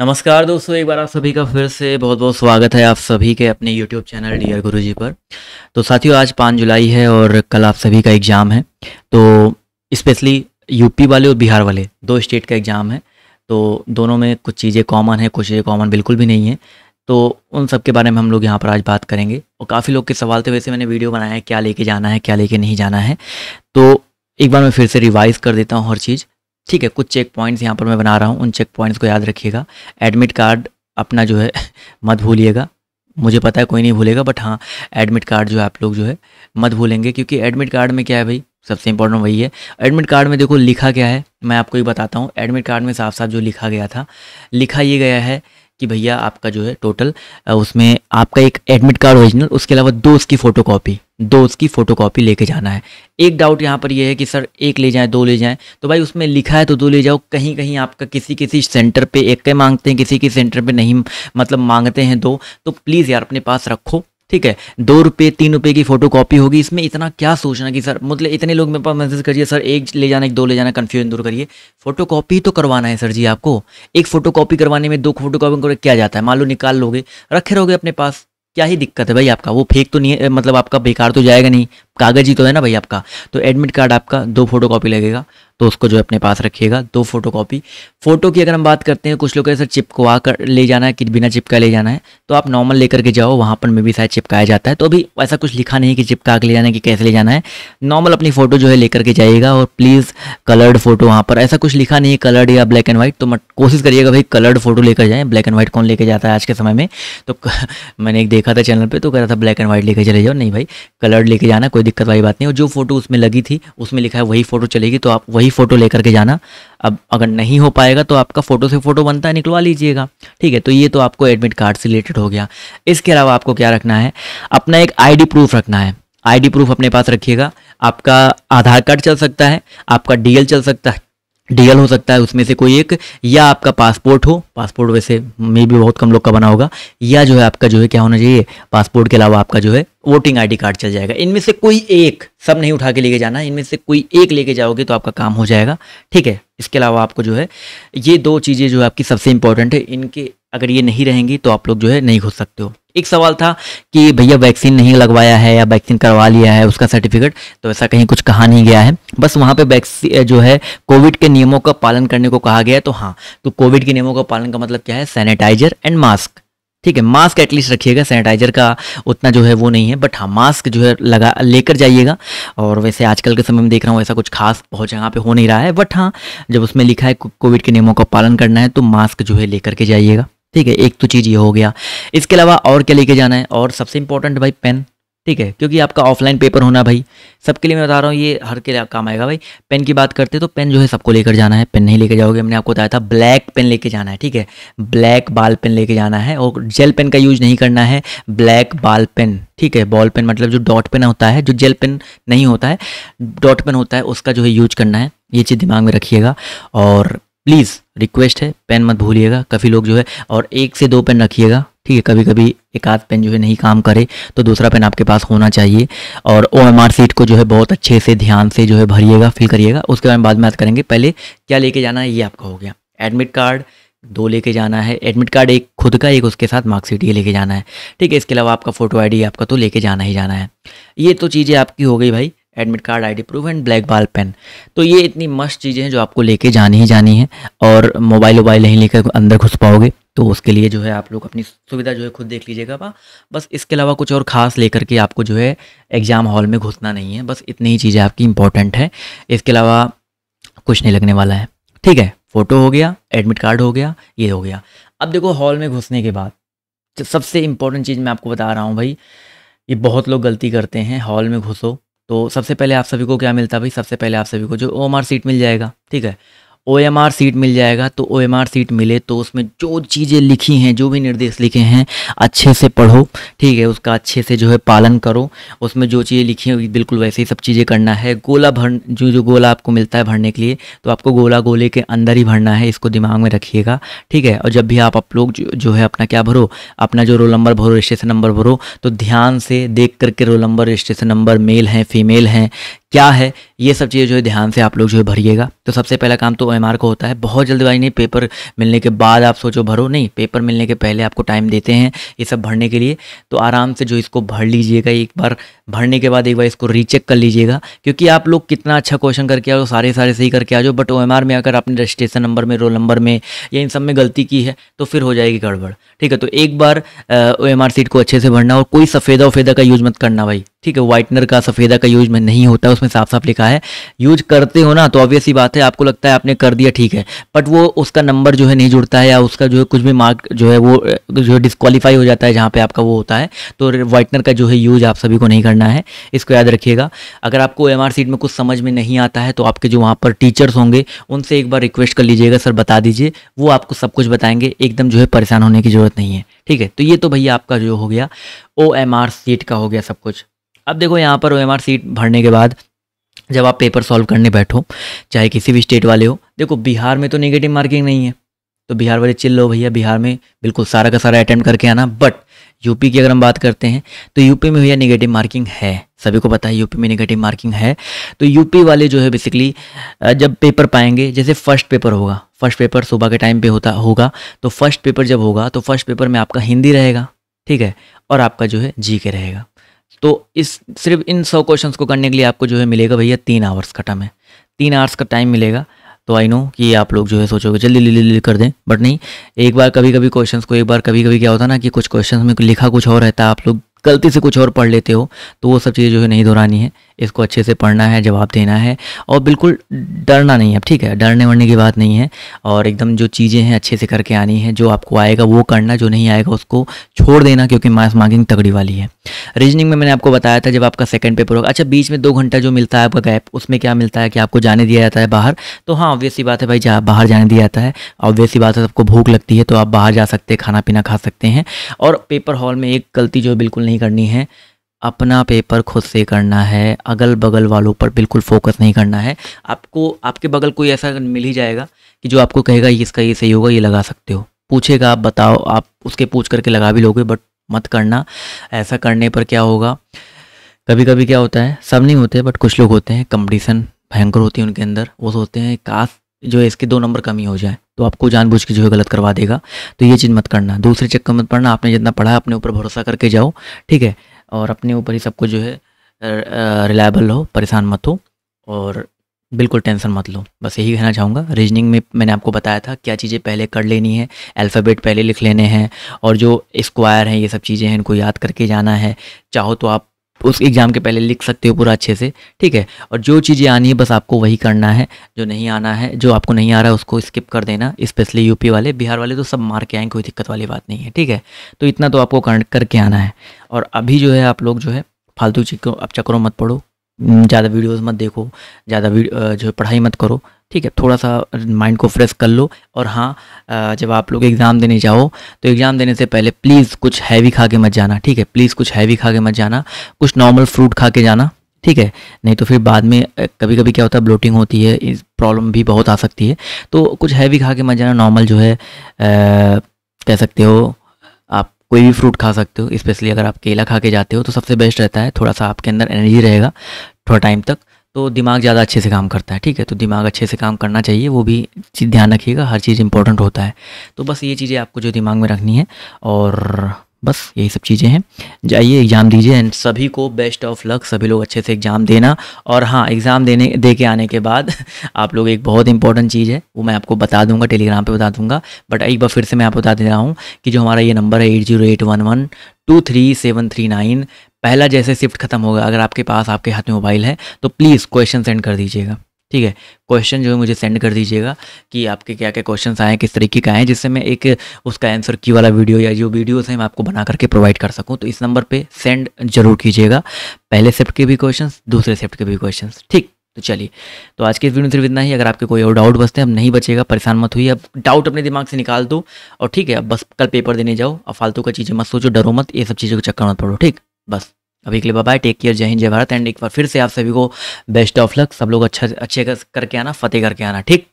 नमस्कार दोस्तों एक बार आप सभी का फिर से बहुत बहुत स्वागत है आप सभी के अपने यूट्यूब चैनल डियर गुरुजी पर तो साथियों आज पाँच जुलाई है और कल आप सभी का एग्ज़ाम है तो स्पेशली यूपी वाले और बिहार वाले दो स्टेट का एग्ज़ाम है तो दोनों में कुछ चीज़ें कॉमन है कुछ चीज़ें कॉमन बिल्कुल भी नहीं है तो उन सब के बारे में हम लोग यहाँ पर आज बात करेंगे और काफ़ी लोग के सवाल थे वैसे मैंने वीडियो बनाया है क्या लेके जाना है क्या लेके नहीं जाना है तो एक बार मैं फिर से रिवाइज़ कर देता हूँ हर चीज़ ठीक है कुछ चेक पॉइंट्स यहाँ पर मैं बना रहा हूँ उन चेक पॉइंट्स को याद रखिएगा एडमिट कार्ड अपना जो है मत भूलिएगा मुझे पता है कोई नहीं भूलेगा बट हाँ एडमिट कार्ड जो है आप लोग जो है मत भूलेंगे क्योंकि एडमिट कार्ड में क्या है भाई सबसे इंपॉर्टेंट वही है एडमिट कार्ड में देखो लिखा क्या है मैं आपको ये बताता हूँ एडमिट कार्ड में साफ साफ जो लिखा गया था लिखा ये गया है कि भैया आपका जो है टोटल उसमें आपका एक एडमिट कार्ड ओरिजिनल उसके अलावा दो उसकी फ़ोटो दो उसकी फ़ोटोकॉपी लेके जाना है एक डाउट यहाँ पर यह है कि सर एक ले जाएं दो ले जाएं तो भाई उसमें लिखा है तो दो ले जाओ कहीं कहीं आपका किसी किसी सेंटर पे एक के मांगते हैं किसी किसी सेंटर पे नहीं मतलब मांगते हैं दो तो प्लीज़ यार अपने पास रखो ठीक है दो रुपये तीन रुपये की फोटो कॉपी होगी इसमें इतना क्या सोचना कि सर मतलब इतने लोग मेरे पास मैसेज करिए सर एक ले जाना एक दो ले जाना कन्फ्यूजन दूर करिए फोटो कॉपी तो करवाना है सर जी आपको एक फोटो कॉपी करवाने में दो फोटो कॉपी क्या जाता है मान लो निकाल लोगे रखे रहोगे अपने पास क्या ही दिक्कत है भाई आपका वो फेक तो नहीं है मतलब आपका बेकार तो जाएगा नहीं कागज ही तो है ना भाई आपका तो एडमिट कार्ड आपका दो फोटो कॉपी लगेगा तो उसको जो है अपने पास रखिएगा दो फोटो कॉपी फोटो की अगर हम बात करते हैं कुछ लोग ऐसे चिपकवा कर ले जाना है कि बिना चिपका ले जाना है तो आप नॉर्मल लेकर के जाओ वहाँ पर मे भी शायद चिपकाया जाता है तो अभी ऐसा कुछ लिखा नहीं कि चिपका के ले जाना है कि कैसे ले जाना है नॉर्मल अपनी फ़ोटो जो है लेकर के जाइएगा और प्लीज़ कलर्ड फोटो वहाँ पर ऐसा कुछ लिखा नहीं है कलर्ड या ब्लैक एंड व्हाइट तो मत कोशिश करिएगा भाई कलर्ड फोटो लेकर जाए ब्लैक एंड व्हाइट कौन लेकर जाता है आज के समय में तो मैंने एक देखा था चैनल पर तो कह रहा था ब्लैक एंड व्हाइट लेकर चले जाओ नहीं भाई कलर्ड लेके जाना कोई दिक्कत वाली बात नहीं और जो फ़ोटो उसमें लगी थी उसमें लिखा है वही फ़ोटो चलेगी तो आप वही फ़ोटो लेकर के जाना अब अगर नहीं हो पाएगा तो आपका फ़ोटो से फ़ोटो बनता है निकलवा लीजिएगा ठीक है तो ये तो आपको एडमिट कार्ड से रिलेटेड हो गया इसके अलावा आपको क्या रखना है अपना एक आईडी प्रूफ रखना है आईडी प्रूफ अपने पास रखिएगा आपका आधार कार्ड चल सकता है आपका डीएल चल सकता है डीएल हो सकता है उसमें से कोई एक या आपका पासपोर्ट हो पासपोर्ट वैसे मे भी बहुत कम लोग का बना होगा या जो है आपका जो है क्या होना चाहिए पासपोर्ट के अलावा आपका जो है वोटिंग आईडी कार्ड चल जाएगा इनमें से कोई एक सब नहीं उठा के लेके जाना इनमें से कोई एक लेके जाओगे तो आपका काम हो जाएगा ठीक है इसके अलावा आपको जो है ये दो चीज़ें जो है आपकी सबसे इंपॉर्टेंट है इनके अगर ये नहीं रहेंगी तो आप लोग जो है नहीं घुस सकते हो एक सवाल था कि भैया वैक्सीन नहीं लगवाया है या वैक्सीन करवा लिया है उसका सर्टिफिकेट तो ऐसा कहीं कुछ कहा नहीं गया है बस वहाँ पे वैक्सीन जो है कोविड के नियमों का पालन करने को कहा गया है तो हाँ तो कोविड के नियमों का पालन का मतलब क्या है सैनिटाइजर एंड मास्क ठीक है मास्क एटलीस्ट रखिएगा सैनिटाइजर का उतना जो है वो नहीं है बट हाँ मास्क जो है लगा लेकर जाइएगा और वैसे आजकल के समय में देख रहा हूँ ऐसा कुछ खास बहुत जगह पे हो नहीं रहा है बट हाँ जब उसमें लिखा है कोविड के नियमों का पालन करना है तो मास्क जो है लेकर के जाइएगा ठीक है एक तो चीज़ ये हो गया इसके अलावा और क्या लेके जाना है और सबसे इंपॉर्टेंट भाई पेन ठीक है क्योंकि आपका ऑफलाइन पेपर होना भाई सबके लिए मैं बता रहा हूँ ये हर के लिए काम आएगा भाई पेन की बात करते हैं तो पेन जो है सबको लेकर जाना है पेन नहीं लेकर जाओगे हमने आपको बताया था ब्लैक पेन लेके जाना है ठीक है ब्लैक बाल पेन लेके जाना है और जेल पेन का यूज नहीं करना है ब्लैक बाल पेन ठीक है बॉल पेन मतलब जो डॉट पेन होता है जो जेल पेन नहीं होता है डॉट पेन होता है उसका जो है यूज करना है ये चीज़ दिमाग में रखिएगा और प्लीज़ रिक्वेस्ट है पेन मत भूलिएगा काफ़ी लोग जो है और एक से दो पेन रखिएगा ठीक है कभी कभी एक आध पेन जो है नहीं काम करे तो दूसरा पेन आपके पास होना चाहिए और ओ एम आर सीट को जो है बहुत अच्छे से ध्यान से जो है भरिएगा फिल करिएगा उसके बारे में बाद में बात करेंगे पहले क्या लेके जाना है ये आपका हो गया एडमिट कार्ड दो लेके जाना है एडमिट कार्ड एक खुद का एक उसके साथ मार्कशीट ये लेके जाना है ठीक है इसके अलावा आपका फ़ोटो आईडी आपका तो लेके जाना ही जाना है ये तो चीज़ें आपकी हो गई भाई admit card ID proof and black ball pen तो ये इतनी मस्त चीज़ें हैं जो आपको लेके जानी ही जानी है और मोबाइल वोबाइल नहीं लेकर अंदर घुस पाओगे तो उसके लिए जो है आप लोग अपनी सुविधा जो है खुद देख लीजिएगा बा बस इसके अलावा कुछ और ख़ास लेकर के आपको जो है एग्ज़ाम हॉल में घुसना नहीं है बस इतनी ही चीज़ें आपकी इंपॉर्टेंट है इसके अलावा कुछ नहीं लगने वाला है ठीक है फ़ोटो हो गया एडमिट कार्ड हो गया ये हो गया अब देखो हॉल में घुसने के बाद सबसे इम्पोर्टेंट चीज़ मैं आपको बता रहा हूँ भाई ये बहुत लोग गलती करते हैं हॉल में घुसो तो सबसे पहले आप सभी को क्या मिलता है भाई सबसे पहले आप सभी को जो ओ सीट मिल जाएगा ठीक है ओ एम आर सीट मिल जाएगा तो ओ एम आर सीट मिले तो उसमें जो चीज़ें लिखी हैं जो भी निर्देश लिखे हैं अच्छे से पढ़ो ठीक है उसका अच्छे से जो है पालन करो उसमें जो चीज़ें लिखी हैं बिल्कुल वैसे ही सब चीज़ें करना है गोला भर जो जो गोला आपको मिलता है भरने के लिए तो आपको गोला गोले के अंदर ही भरना है इसको दिमाग में रखिएगा ठीक है और जब भी आप आप लोग जो, जो है अपना क्या भरो अपना जो रोल नंबर भरो रजिस्ट्रेशन नंबर भरो तो ध्यान से देख करके roll number registration number male हैं फीमेल हैं क्या है ये सब चीज़ें जो है ध्यान से आप लोग जो है भरिएगा तो सबसे पहला काम तो एम को होता है बहुत जल्दबाजी नहीं पेपर मिलने के बाद आप सोचो भरो नहीं पेपर मिलने के पहले आपको टाइम देते हैं ये सब भरने के लिए तो आराम से जो इसको भर लीजिएगा एक बार भरने के बाद एक बार इसको रीचेक कर लीजिएगा क्योंकि आप लोग कितना अच्छा क्वेश्चन करके आओ सारे सारे सही करके आ जाओ बट ओ में अगर आपने रजिस्ट्रेशन नंबर में रोल नंबर में या इन सब में गलती की है तो फिर हो जाएगी गड़बड़ ठीक है तो एक बार ओ सीट को अच्छे से भरना और कोई सफ़ेदा वफेदा का यूज़ मत करना भाई ठीक है वाइटनर का सफ़ेदा का यूज में नहीं होता है उसमें साफ साफ लिखा है यूज करते हो ना तो ऑब्वियस ही बात है आपको लगता है आपने कर दिया ठीक है बट वो उसका नंबर जो है नहीं जुड़ता है या उसका जो है कुछ भी मार्क जो है वो जो है डिस्कालीफाई हो जाता है जहाँ पे आपका वो होता है तो वाइटनर का जो है यूज आप सभी को नहीं करना है इसको याद रखिएगा अगर आपको एम सीट में कुछ समझ में नहीं आता है तो आपके जो वहाँ पर टीचर्स होंगे उनसे एक बार रिक्वेस्ट कर लीजिएगा सर बता दीजिए वो आपको सब कुछ बताएंगे एकदम जो है परेशान होने की ज़रूरत नहीं है ठीक है तो ये तो भैया आपका जो हो गया ओ एम आर सीट का हो गया सब कुछ अब देखो यहाँ पर ओ सीट भरने के बाद जब आप पेपर सॉल्व करने बैठो चाहे किसी भी स्टेट वाले हो देखो बिहार में तो नेगेटिव मार्किंग नहीं है तो बिहार वाले चिल्लो भैया बिहार में बिल्कुल सारा का सारा अटेंड करके आना बट यूपी की अगर हम बात करते हैं तो यूपी में भैया नेगेटिव मार्किंग है सभी को पता है यूपी में नेगेटिव मार्किंग है तो यूपी वाले जो है बेसिकली जब पेपर पाएंगे जैसे फर्स्ट पेपर होगा फर्स्ट पेपर सुबह के टाइम पे होता होगा तो फर्स्ट पेपर जब होगा तो फर्स्ट पेपर में आपका हिंदी रहेगा ठीक है और आपका जो है जी के रहेगा तो इस सिर्फ इन सौ क्वेश्चंस को करने के लिए आपको जो है मिलेगा भैया तीन आवर्स का टाइम है तीन आवर्स का टाइम मिलेगा तो आई नो कि आप लोग जो है सोचोगे जल्दी जल्दी जल्दी कर दें बट नहीं एक बार कभी कभी क्वेश्चंस को एक बार कभी कभी क्या होता है ना कि कुछ क्वेश्चंस में लिखा कुछ और रहता है आप लोग गलती से कुछ और पढ़ लेते हो तो वो सब चीज़ें जो है नहीं दोहरानी है इसको अच्छे से पढ़ना है जवाब देना है और बिल्कुल डरना नहीं है ठीक है डरने वरने की बात नहीं है और एकदम जो चीज़ें हैं अच्छे से करके आनी है जो आपको आएगा वो करना जो नहीं आएगा उसको छोड़ देना क्योंकि मास मार्किंग तगड़ी वाली है रीजनिंग में मैंने आपको बताया था जब आपका सेकंड पेपर होगा अच्छा बीच में दो घंटा जो मिलता है आपका गैप उसमें क्या मिलता है कि आपको जाने दिया जाता है बाहर तो हाँ ऑब्वियसली बात है भाई जहाँ बाहर जाने दिया जाता है ऑब्वियसली बात है सबको भूख लगती है तो आप बाहर जा सकते हैं खाना पीना खा सकते हैं और पेपर हॉल में एक गलती जो बिल्कुल नहीं नहीं करनी है अपना पेपर खुद से करना है अगल बगल वालों पर बिल्कुल फोकस नहीं करना है आपको आपके बगल कोई ऐसा मिल ही जाएगा कि जो आपको कहेगा इसका ये सही होगा ये लगा सकते हो पूछेगा आप बताओ आप उसके पूछ करके लगा भी लोगे बट मत करना ऐसा करने पर क्या होगा कभी कभी क्या होता है सब नहीं होते बट कुछ लोग होते हैं कंपटीशन भयंकर होती है उनके अंदर वो सोचते हैं काश जो है इसके दो नंबर कमी हो जाए तो आपको जानबूझ के जो है गलत करवा देगा तो ये चीज़ मत करना दूसरे चक्कर मत पढ़ना आपने जितना पढ़ा है अपने ऊपर भरोसा करके जाओ ठीक है और अपने ऊपर ही सबको जो है रिलायबल हो परेशान मत हो और बिल्कुल टेंशन मत लो बस यही कहना चाहूँगा रीजनिंग में मैंने आपको बताया था क्या चीज़ें पहले कर लेनी है अल्फ़ाबेट पहले लिख लेने हैं और जो स्क्वायर हैं ये सब चीज़ें हैं इनको याद करके जाना है चाहो तो आप उस एग्ज़ाम के पहले लिख सकते हो पूरा अच्छे से ठीक है और जो चीज़ें आनी है बस आपको वही करना है जो नहीं आना है जो आपको नहीं आ रहा है उसको स्किप कर देना स्पेशली यूपी वाले बिहार वाले तो सब मार के आएँ कोई दिक्कत वाली बात नहीं है ठीक है तो इतना तो आपको करके आना है और अभी जो है आप लोग जो है फालतू को आप चक्करों मत पढ़ो हम्म, ज़्यादा वीडियोस मत देखो ज़्यादा जो है पढ़ाई मत करो ठीक है थोड़ा सा माइंड को फ्रेश कर लो और हाँ जब आप लोग एग्ज़ाम देने जाओ तो एग्ज़ाम देने से पहले प्लीज़ कुछ हैवी खा के मत जाना ठीक है प्लीज़ कुछ हैवी खा के मत जाना कुछ नॉर्मल फ्रूट खा के जाना ठीक है नहीं तो फिर बाद में कभी कभी क्या होता है ब्लोटिंग होती है इस प्रॉब्लम भी बहुत आ सकती है तो कुछ हैवी खा के मत जाना नॉर्मल जो है आ, कह सकते हो कोई भी फ्रूट खा सकते हो स्पेशली अगर आप केला खा के जाते हो तो सबसे बेस्ट रहता है थोड़ा सा आपके अंदर एनर्जी रहेगा थोड़ा टाइम तक तो दिमाग ज़्यादा अच्छे से काम करता है ठीक है तो दिमाग अच्छे से काम करना चाहिए वो भी चीज़ ध्यान रखिएगा हर चीज़ इंपॉर्टेंट होता है तो बस ये चीज़ें आपको जो दिमाग में रखनी है और बस यही सब चीज़ें हैं जाइए एग्ज़ाम दीजिए एंड सभी को बेस्ट ऑफ लक सभी लोग अच्छे से एग्ज़ाम देना और हाँ एग्ज़ाम देने दे के आने के बाद आप लोग एक बहुत इंपॉर्टेंट चीज़ है वो मैं आपको बता दूंगा टेलीग्राम पे बता दूंगा बट एक बार फिर से मैं आपको बता दे रहा हूँ कि जो हमारा ये नंबर है eight zero eight one one two three seven three nine पहला जैसे शिफ्ट खत्म होगा अगर आपके पास आपके हाथ में मोबाइल है तो प्लीज़ क्वेश्चन सेंड कर दीजिएगा ठीक है क्वेश्चन जो है मुझे सेंड कर दीजिएगा कि आपके क्या क्या क्वेश्चन आए किस तरीके का आए जिससे मैं एक उसका आंसर की वाला वीडियो या जो वीडियोस हैं मैं आपको बना करके प्रोवाइड कर सकूं तो इस नंबर पे सेंड जरूर कीजिएगा पहले सेफ्ट के भी क्वेश्चंस दूसरे सेफ्ट के भी क्वेश्चंस ठीक तो चलिए तो आज के वीडियो में सिर्फ इतना ही अगर आपके कोई और डाउट बचते हैं अब नहीं बचेगा परेशान मत हुई अब डाउट अपने दिमाग से निकाल दो और ठीक है अब बस कल पेपर देने जाओ अब फालतू का चीज़ें मत सोचो डरो मत ये सब चीज़ों को चक्कर मत पड़ो ठीक बस अभी के लिए बाय टेक केयर जय हिंद जय भारत एंड एक बार फिर से आप सभी को बेस्ट ऑफ लक सब लोग अच्छा अच्छे करके आना फतेह करके आना ठीक